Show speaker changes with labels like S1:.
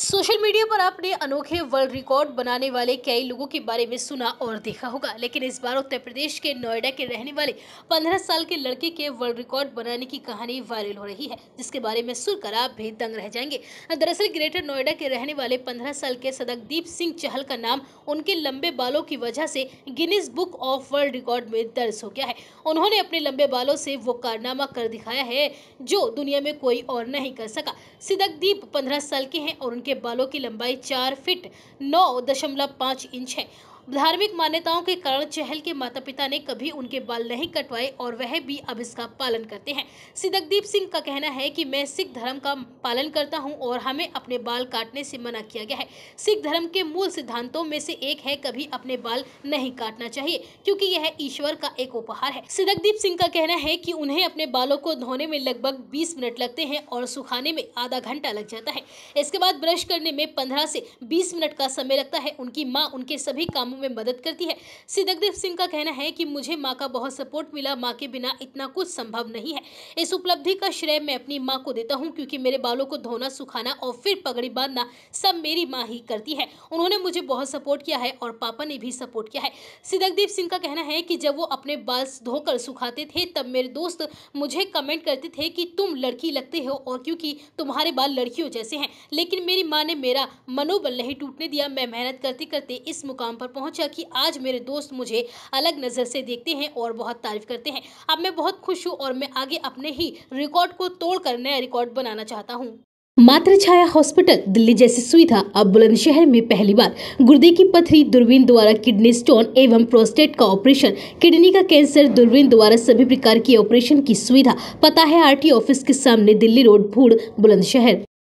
S1: social media पर आपने अनोखे वर्ल्ड रिकॉर्ड बनाने वाले कई लोगों के बारे में सुना और देखा होगा लेकिन इस बार उत्तर प्रदेश के नोएडा के रहने वाले 15 साल के लड़के के वर्ल्ड रिकॉर्ड बनाने की कहानी वायरल हो रही है जिसके बारे में सुनकर आप भी दंग रह जाएंगे दरअसल ग्रेटर नोएडा के रहने वाले पंद्रह साल के सदकदीप सिंह चहल का नाम उनके लंबे बालों की वजह से Guinness book of world record में दर्ज हो गया है उन्होंने अपने लंबे बालों से वो कारनामा कर दिखाया है जो दुनिया में कोई और नहीं कर सका सिदकदीप पंद्रह साल के हैं और उनके के बालों की लंबाई चार फिट नौ दशमलव पाँच इंच है धार्मिक मान्यताओं के कारण चहल के माता पिता ने कभी उनके बाल नहीं कटवाए और वह भी अब इसका पालन करते हैं सिदकदीप सिंह का कहना है कि मैं सिख धर्म का पालन करता हूं और हमें अपने बाल काटने से मना किया गया है सिख धर्म के मूल सिद्धांतों में से एक है कभी अपने बाल नहीं काटना चाहिए क्योंकि यह ईश्वर का एक उपहार है सिदकदीप सिंह का कहना है कि उन्हें अपने बालों को धोने में लगभग बीस मिनट लगते हैं और सुखाने में आधा घंटा लग जाता है इसके बाद ब्रश करने में पंद्रह से बीस मिनट का समय लगता है उनकी माँ उनके सभी कामों में मदद करती है सिद्धगदेव सिंह का कहना है कि मुझे माँ का बहुत सपोर्ट मिला माँ के बिना इतना कुछ संभव नहीं है इस उपलब्धि का श्रेय मैं अपनी माँ को देता हूँ क्योंकि मेरे बालों को धोना सुखाना और फिर पगड़ी बांधना सब मेरी माँ ही करती है उन्होंने मुझे बहुत सपोर्ट किया है और पापा ने भी सपोर्ट किया है सिद्धगदेव सिंह का कहना है कि जब वो अपने बाल धोकर सुखाते थे तब मेरे दोस्त मुझे कमेंट करते थे कि तुम लड़की लगते हो और क्योंकि तुम्हारे बाल लड़कियों जैसे हैं लेकिन मेरी माँ ने मेरा मनोबल नहीं टूटने दिया मैं मेहनत करते करते इस मुकाम पर पहुंच पहुंचा कि आज मेरे दोस्त मुझे अलग नज़र से देखते हैं और बहुत तारीफ करते हैं अब मैं बहुत खुश हूँ और मैं आगे अपने ही रिकॉर्ड को तोड़कर नया रिकॉर्ड बनाना चाहता हूँ मात्र छाया हॉस्पिटल दिल्ली जैसी सुविधा अब बुलंदशहर में पहली बार गुर्दे की पथरी दूरबीन द्वारा किडनी स्टोन एवं प्रोस्टेट का ऑपरेशन किडनी का कैंसर दूरबीन द्वारा सभी प्रकार के ऑपरेशन की सुविधा पता है आरटी ऑफिस के सामने दिल्ली रोड भूड़ बुलंदशहर